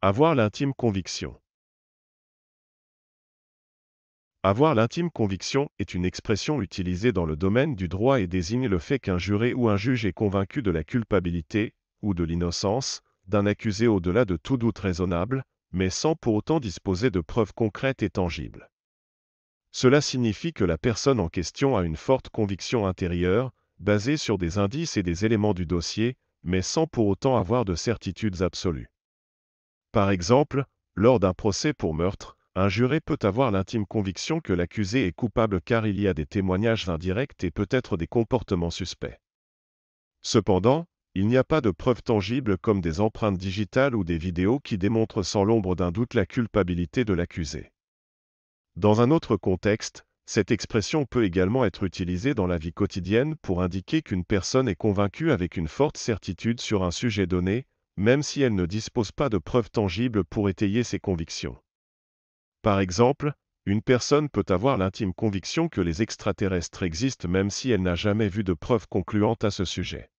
Avoir l'intime conviction. Avoir l'intime conviction est une expression utilisée dans le domaine du droit et désigne le fait qu'un juré ou un juge est convaincu de la culpabilité, ou de l'innocence, d'un accusé au-delà de tout doute raisonnable, mais sans pour autant disposer de preuves concrètes et tangibles. Cela signifie que la personne en question a une forte conviction intérieure, basée sur des indices et des éléments du dossier, mais sans pour autant avoir de certitudes absolues. Par exemple, lors d'un procès pour meurtre, un juré peut avoir l'intime conviction que l'accusé est coupable car il y a des témoignages indirects et peut-être des comportements suspects. Cependant, il n'y a pas de preuves tangibles comme des empreintes digitales ou des vidéos qui démontrent sans l'ombre d'un doute la culpabilité de l'accusé. Dans un autre contexte, cette expression peut également être utilisée dans la vie quotidienne pour indiquer qu'une personne est convaincue avec une forte certitude sur un sujet donné, même si elle ne dispose pas de preuves tangibles pour étayer ses convictions. Par exemple, une personne peut avoir l'intime conviction que les extraterrestres existent même si elle n'a jamais vu de preuves concluantes à ce sujet.